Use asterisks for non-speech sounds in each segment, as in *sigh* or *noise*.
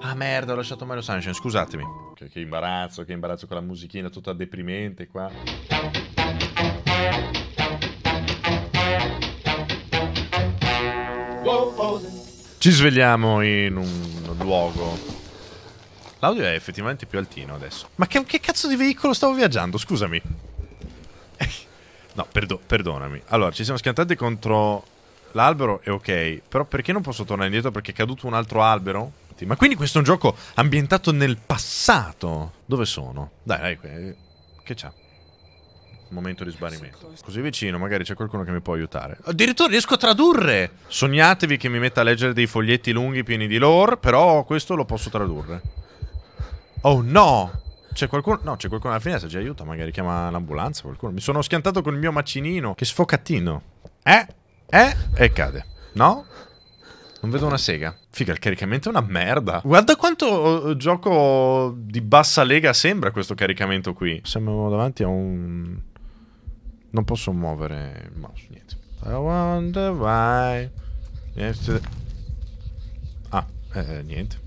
Ah merda, ho lasciato Mario Sunshine, scusatemi. Che, che imbarazzo, che imbarazzo con la musichina tutta deprimente qua. Ci svegliamo in un luogo. L'audio è effettivamente più altino adesso. Ma che, che cazzo di veicolo stavo viaggiando? Scusami. Eh, no, perdo perdonami. Allora, ci siamo schiantati contro l'albero, è ok. Però perché non posso tornare indietro? Perché è caduto un altro albero? avanti. Ma quindi questo è un gioco ambientato nel passato. Dove sono? Dai, dai, che c'ha? Momento di sbarimento. Così vicino, magari c'è qualcuno che mi può aiutare. Addirittura riesco a tradurre! Sognatevi che mi metta a leggere dei foglietti lunghi pieni di lore, però questo lo posso tradurre. Oh no! C'è qualcuno? No, c'è qualcuno alla finestra, ci aiuta, magari chiama l'ambulanza qualcuno. Mi sono schiantato con il mio macinino. Che sfocatino. Eh? Eh? E cade. No? Non vedo una sega. Figa, il caricamento è una merda. Guarda quanto uh, uh, gioco di bassa lega sembra questo caricamento qui. Siamo davanti a un... Non posso muovere il mouse, niente. I wonder why... Ah, eh, niente.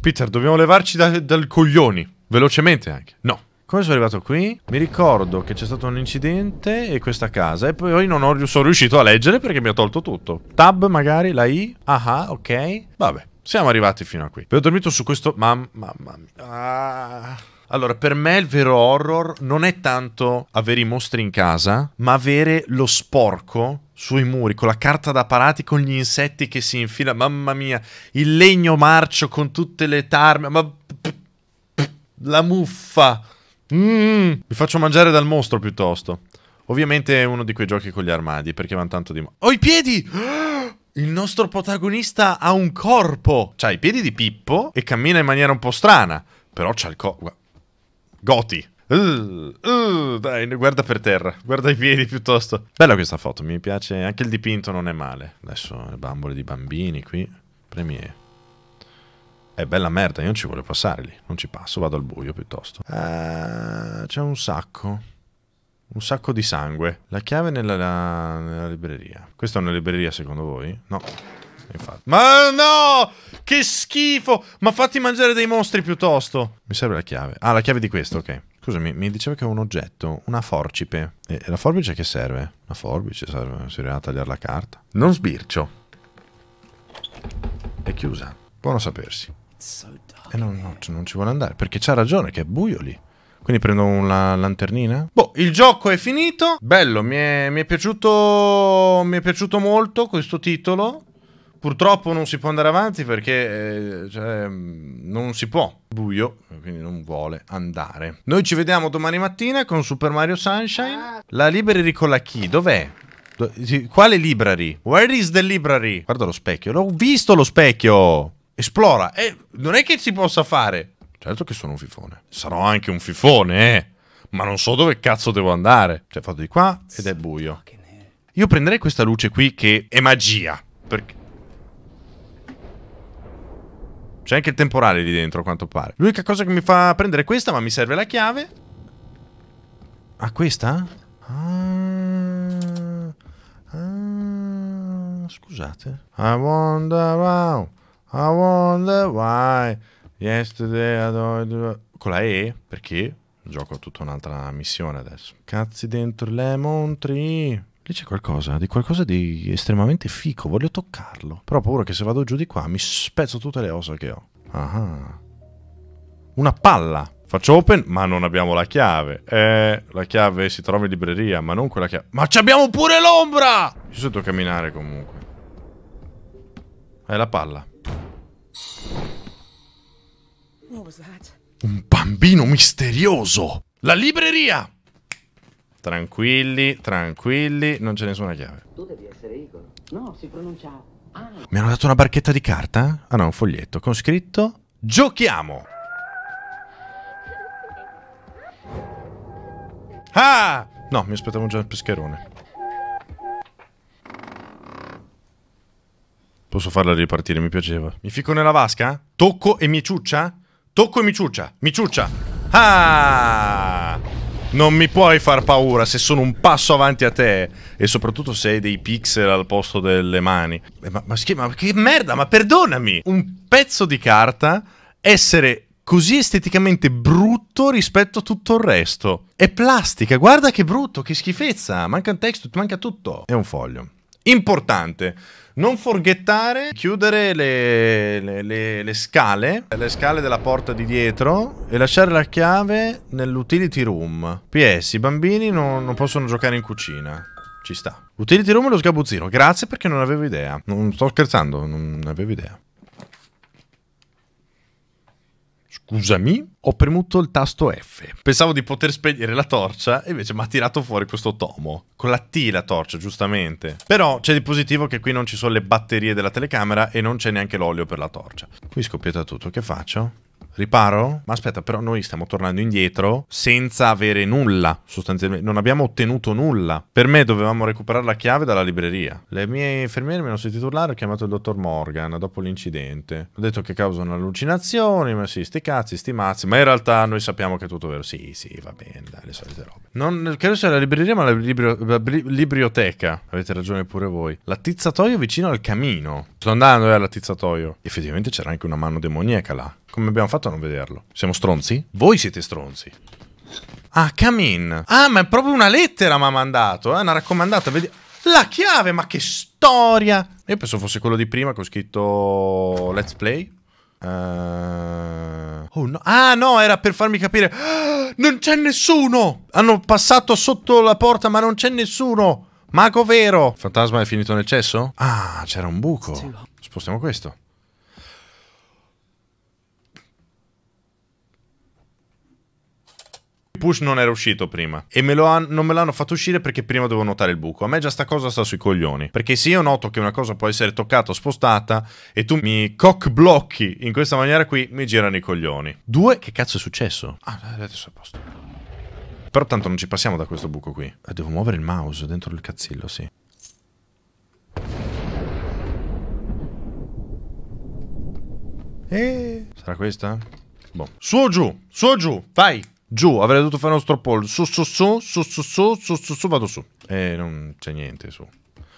Peter, dobbiamo levarci da, dal coglioni. Velocemente anche. No. Come sono arrivato qui? Mi ricordo che c'è stato un incidente e questa casa. E poi non ho, sono riuscito a leggere perché mi ha tolto tutto. Tab magari, la I. Ah, ok. Vabbè, siamo arrivati fino a qui. Ho dormito su questo... Mamma, mamma mia. Ah... Allora, per me il vero horror non è tanto avere i mostri in casa, ma avere lo sporco sui muri, con la carta da parati, con gli insetti che si infila, mamma mia, il legno marcio con tutte le tarme, ma... La muffa, Mmm, mi faccio mangiare dal mostro piuttosto. Ovviamente è uno di quei giochi con gli armadi, perché vanno tanto di... Ho i piedi! *gasps* Il nostro protagonista ha un corpo! C'ha i piedi di Pippo e cammina in maniera un po' strana. Però c'ha il corpo... Goti! Uh, uh, dai, guarda per terra, guarda i piedi piuttosto. Bella questa foto, mi piace. Anche il dipinto non è male. Adesso le bambole di bambini qui. Premiere è bella merda, io non ci voglio passare lì, non ci passo, vado al buio piuttosto. Uh, c'è un sacco, un sacco di sangue. La chiave nella, la, nella libreria. Questa è una libreria secondo voi? No. Infatti. Ma no! Che schifo! Ma fatti mangiare dei mostri piuttosto! Mi serve la chiave. Ah, la chiave di questo, ok. Scusami, mi diceva che è un oggetto, una forcipe. E, e la forbice che serve? La forbice serve, servirà a tagliare la carta. Non sbircio. È chiusa. Buono sapersi. E eh, no, cioè non ci vuole andare. Perché c'ha ragione che è buio lì. Quindi prendo una lanternina. Boh, il gioco è finito. Bello, mi è, mi è piaciuto. Mi è piaciuto molto questo titolo. Purtroppo non si può andare avanti perché eh, cioè, non si può. Buio, quindi non vuole andare. Noi ci vediamo domani mattina con Super Mario Sunshine. La library con la key, Dov'è? Quale library? Where is the library? Guarda lo specchio. L'ho visto lo specchio! esplora. E non è che si possa fare. Certo che sono un fifone. Sarò anche un fifone, eh. Ma non so dove cazzo devo andare. Cioè, vado di qua ed è buio. Io prenderei questa luce qui che è magia. Perché... C'è anche il temporale lì dentro, a quanto pare. L'unica cosa che mi fa prendere questa, ma mi serve la chiave. Ah, questa? Ah, ah, scusate. I wonder wow. I wonder why yesterday I don't... Con la E? Perché? Gioco tutta un'altra missione adesso. Cazzi dentro Lemon Tree. Lì c'è qualcosa, di qualcosa di estremamente fico, voglio toccarlo. Però ho paura che se vado giù di qua mi spezzo tutte le ossa che ho. Ah. Una palla! Faccio open, ma non abbiamo la chiave. Eh, la chiave si trova in libreria, ma non quella chiave. Ma ci abbiamo pure l'ombra! Io sento camminare comunque. È la palla. Un bambino misterioso! La libreria! Tranquilli, tranquilli, non c'è nessuna chiave. Tu devi essere Igor. No, si pronuncia... Ah. Mi hanno dato una barchetta di carta? Ah no, un foglietto con scritto... Giochiamo! Ah! No, mi aspettavo già il pescherone. Posso farla ripartire, mi piaceva. Mi fico nella vasca? Tocco e mi ciuccia? Tocco e mi ciuccia. Mi ciuccia. Ah! Non mi puoi far paura se sono un passo avanti a te. E soprattutto se hai dei pixel al posto delle mani. Eh, ma, ma, ma che merda, ma perdonami! Un pezzo di carta essere così esteticamente brutto rispetto a tutto il resto. È plastica, guarda che brutto, che schifezza. Manca un testo, manca tutto. È un foglio. Importante. Non forgettare, chiudere le, le, le, le, scale, le scale della porta di dietro e lasciare la chiave nell'utility room. PS, i bambini non, non possono giocare in cucina. Ci sta. Utility room e lo sgabuzzino. Grazie perché non avevo idea. Non sto scherzando, non avevo idea. scusami, ho premuto il tasto F. Pensavo di poter spegnere la torcia, invece mi ha tirato fuori questo tomo. Con la T la torcia, giustamente. Però c'è di positivo che qui non ci sono le batterie della telecamera e non c'è neanche l'olio per la torcia. Qui scoppietta tutto, che faccio? Riparo? Ma aspetta, però noi stiamo tornando indietro senza avere nulla, sostanzialmente. Non abbiamo ottenuto nulla. Per me dovevamo recuperare la chiave dalla libreria. Le mie infermiere mi hanno sentito urlare, e ho chiamato il dottor Morgan dopo l'incidente. Ho detto che causano allucinazioni, ma sì, sti cazzi, sti mazzi. Ma in realtà noi sappiamo che è tutto vero. Sì, sì, va bene, dai, le solite robe. Non credo sia la libreria, ma la, libri biblioteca. Avete ragione pure voi. L'attizzatoio vicino al camino. Sto andando eh, all'attizzatoio. Effettivamente c'era anche una mano demoniaca là. Come abbiamo fatto a non vederlo? Siamo stronzi? Voi siete stronzi. Ah, come in. Ah, ma è proprio una lettera mi ha mandato, eh, una raccomandata. Vedi... La chiave, ma che storia! Io penso fosse quello di prima che ho scritto Let's Play. Uh... Oh, no. Ah no, era per farmi capire. Ah, non c'è nessuno! Hanno passato sotto la porta, ma non c'è nessuno! Mago vero! fantasma è finito nel cesso? Ah, c'era un buco. Spostiamo questo. Push non era uscito prima e me han- non me l'hanno fatto uscire perché prima devo notare il buco. A me già sta cosa sta sui coglioni. Perché se io noto che una cosa può essere toccata o spostata e tu mi cock blocchi in questa maniera qui, mi girano i coglioni. Due, che cazzo è successo? Ah, adesso è a posto. Però tanto non ci passiamo da questo buco qui. Eh, devo muovere il mouse dentro il cazzillo, sì. Eh, sarà questa? Boh. Su o giù, su o giù, vai. Giù, avrei dovuto fare uno stroppolo. Su, su, su, su, su, su, su, su, su, vado su. E non c'è niente su.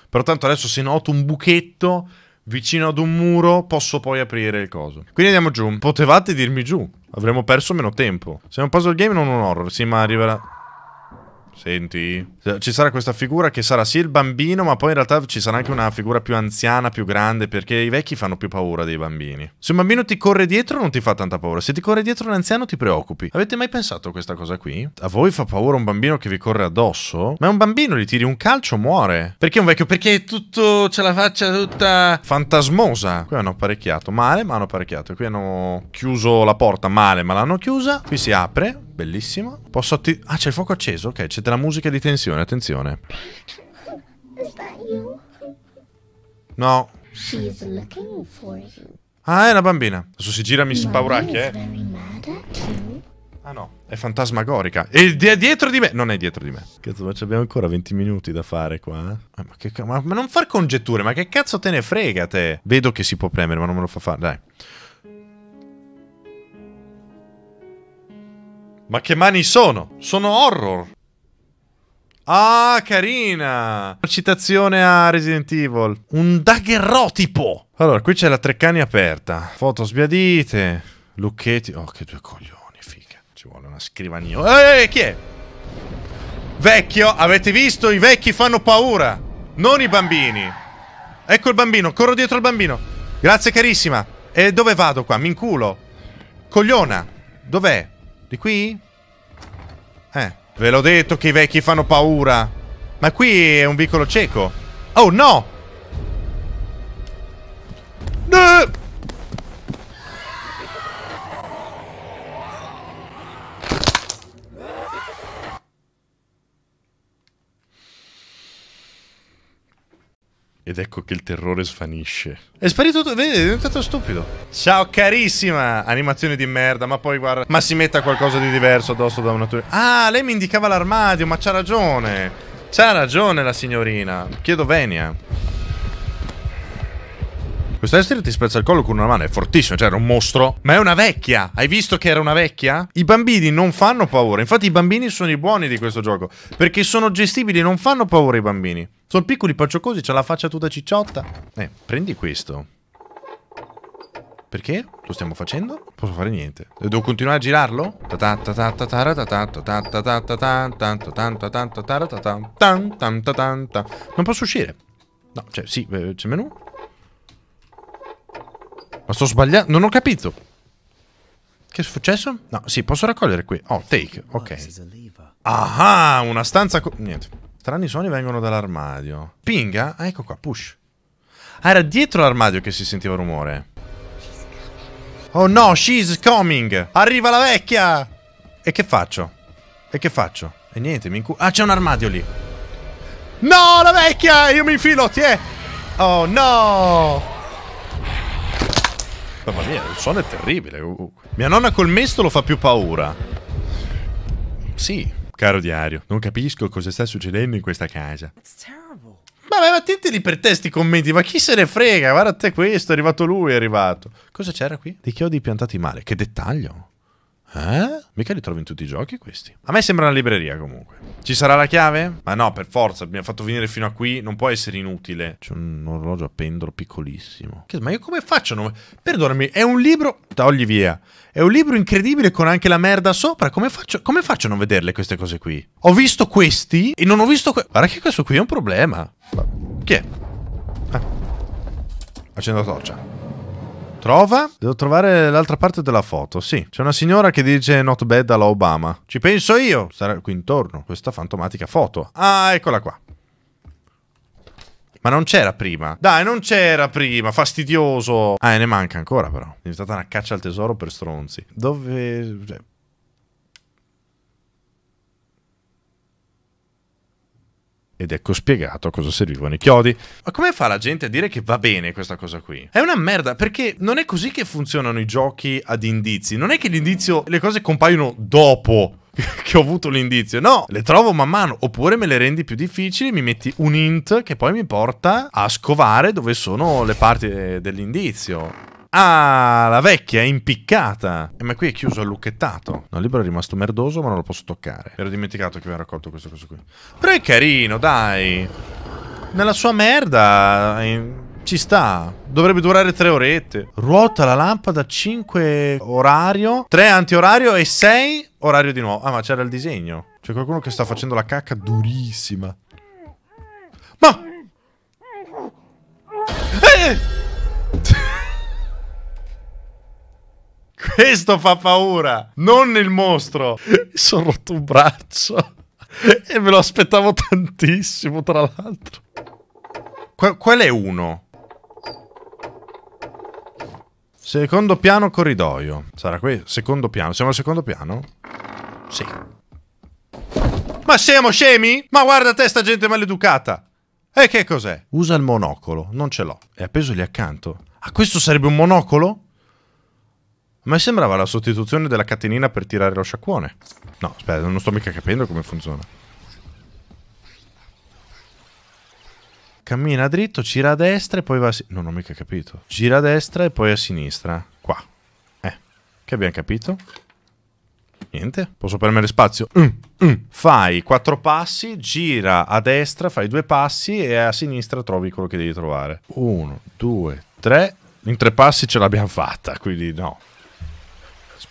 Però tanto adesso se noto un buchetto vicino ad un muro posso poi aprire il coso. Quindi andiamo giù. Potevate dirmi giù. Avremmo perso meno tempo. Se è un puzzle game non un horror. Sì, ma arriverà... Senti, cioè, ci sarà questa figura che sarà sì il bambino, ma poi in realtà ci sarà anche una figura più anziana, più grande, perché i vecchi fanno più paura dei bambini. Se un bambino ti corre dietro non ti fa tanta paura, se ti corre dietro un anziano ti preoccupi. Avete mai pensato a questa cosa qui? A voi fa paura un bambino che vi corre addosso? Ma è un bambino, gli tiri un calcio, muore. Perché un vecchio? Perché è tutto, c'è la faccia tutta fantasmosa. Qui hanno apparecchiato male, ma hanno apparecchiato. Qui hanno chiuso la porta male, ma l'hanno chiusa. Qui si apre, Bellissimo. Posso attivare... Ah, c'è il fuoco acceso. Ok, c'è della musica di tensione. Attenzione. No. Ah, è una bambina. Adesso si gira mi spauracchia, eh. Ah no, è fantasmagorica. E di dietro di me. Non è dietro di me. Cazzo, ma abbiamo ancora 20 minuti da fare qua. Eh, eh ma, che, ma, ma non far congetture, ma che cazzo te ne frega te? Vedo che si può premere, ma non me lo fa fare. Dai. Ma che mani sono? Sono horror. Ah, carina! Citazione a Resident Evil. Un daguerrotipo! Allora, qui c'è la Treccani aperta. Foto sbiadite. Lucchetti. Oh, che due coglioni, figa. Ci vuole una scrivania. Ehi, chi è? Vecchio, avete visto? I vecchi fanno paura. Non i bambini. Ecco il bambino, corro dietro al bambino. Grazie carissima. E dove vado qua? Mi inculo. Cogliona. Dov'è? Di qui? Eh, ve l'ho detto che i vecchi fanno paura. Ma qui è un vicolo cieco. Oh no! Ed ecco che il terrore svanisce. È sparito tutto, vedi, è diventato stupido. Ciao carissima! Animazione di merda, ma poi guarda... Ma si metta qualcosa di diverso addosso da una tua... Ah, lei mi indicava l'armadio, ma c'ha ragione! C'ha ragione la signorina. Chiedo venia. Questo estero ti spezza il collo con una mano, è fortissimo, cioè era un mostro. Ma è una vecchia. Hai visto che era una vecchia? I bambini non fanno paura. Infatti i bambini sono i buoni di questo gioco. Perché sono gestibili, non fanno paura i bambini. Sono piccoli, pacciocosi, c'ha la faccia tutta cicciotta. Eh, prendi questo. Perché? Lo stiamo facendo? Non posso fare niente. Devo continuare a girarlo? Non posso uscire. No, cioè sì, c'è il menu. Ma sto sbagliando, non ho capito. Che è successo? No, sì, posso raccogliere qui. Oh, take, ok. Ah, una stanza... Niente. Strani suoni vengono dall'armadio. Pinga? Ah, ecco qua, push. Ah, era dietro l'armadio che si sentiva rumore. Oh no, she's coming! Arriva la vecchia! E che faccio? E che faccio? E niente, mi incu... Ah, c'è un armadio lì! No, la vecchia! Io mi infilo, ti Oh no! Porca mia, il suono è terribile. Uh, uh. Mia nonna col mestolo fa più paura. Sì, caro diario, non capisco cosa sta succedendo in questa casa. Ma Vabbè, ma tienteli per te sti commenti, ma chi se ne frega? Guarda te questo, è arrivato lui, è arrivato. Cosa c'era qui? Dei chiodi piantati male, che dettaglio. Eh? Mica li trovi in tutti i giochi questi. A me sembra una libreria comunque. Ci sarà la chiave? Ma no, per forza, mi ha fatto venire fino a qui, non può essere inutile. C'è un orologio a pendolo piccolissimo. Che, ma io come faccio? Non... Perdonami, è un libro... Togli via. È un libro incredibile con anche la merda sopra. Come faccio, come faccio a non vederle queste cose qui? Ho visto questi e non ho visto... Que... Guarda che questo qui è un problema. Ma... Chi è? Ah. Eh. Accendo la torcia. Trova? Devo trovare l'altra parte della foto. Sì, c'è una signora che dice not bad alla Obama. Ci penso io. Sarà qui intorno, questa fantomatica foto. Ah, eccola qua. Ma non c'era prima. Dai, non c'era prima, fastidioso. Ah, e ne manca ancora però. È diventata una caccia al tesoro per stronzi. Dove... Cioè, ed ecco spiegato a cosa servivano i chiodi. Ma come fa la gente a dire che va bene questa cosa qui? È una merda, perché non è così che funzionano i giochi ad indizi. Non è che l'indizio, le cose compaiono dopo *laughs* che ho avuto l'indizio. No, le trovo man mano. Oppure me le rendi più difficili, mi metti un int che poi mi porta a scovare dove sono le parti eh, dell'indizio. Ah, la vecchia è impiccata. E eh, ma qui è chiuso, è lucchettato. No, il libro è rimasto merdoso, ma non lo posso toccare. Mi Ero dimenticato che aveva raccolto questo coso qui. Però è carino, dai. Nella sua merda... In... Eh, ci sta. Dovrebbe durare tre orette. Ruota la lampada 5 orario, 3 antiorario e 6 orario di nuovo. Ah, ma c'era il disegno. C'è qualcuno che sta facendo la cacca durissima. Ma... Eh! Questo fa paura, non il mostro. Mi *laughs* sono rotto un braccio. E me lo aspettavo tantissimo, tra l'altro. Qu qual è uno? Secondo piano corridoio. Sarà qui? Secondo piano. Siamo al secondo piano? Sì. Ma siamo scemi? Ma guarda te sta gente maleducata. E che cos'è? Usa il monocolo. Non ce l'ho. È appeso lì accanto. Ah, questo sarebbe un monocolo? A me sembrava la sostituzione della catenina per tirare lo sciacquone. No, aspetta, non sto mica capendo come funziona. Cammina dritto, gira a destra e poi va a sinistra. Non ho mica capito. Gira a destra e poi a sinistra. Qua. Eh. Che abbiamo capito? Niente. Posso premere spazio? Mm, mm. Fai quattro passi, gira a destra, fai due passi e a sinistra trovi quello che devi trovare. Uno, due, tre in tre passi ce l'abbiamo fatta, quindi no.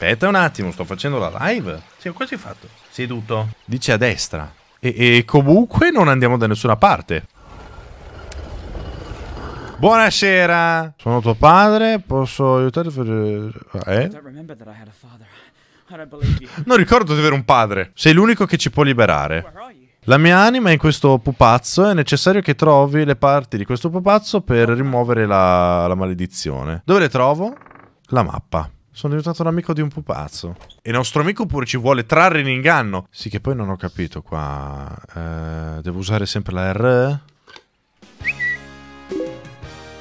Aspetta un attimo, sto facendo la live. Sì, ho quasi fatto? Seduto. Dice a destra. E, e comunque non andiamo da nessuna parte. Buonasera. Sono tuo padre, posso aiutarti? a Eh? Non ricordo di avere un padre. Sei l'unico che ci può liberare. La mia anima è in questo pupazzo è necessario che trovi le parti di questo pupazzo per rimuovere la, la maledizione. Dove le trovo? La mappa. Sono diventato un amico di un pupazzo. E il nostro amico pure ci vuole trarre in inganno. Sì, che poi non ho capito qua. Eh, devo usare sempre la R?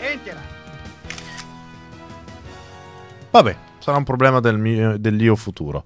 Entera. Vabbè, sarà un problema del mio, dell'io futuro.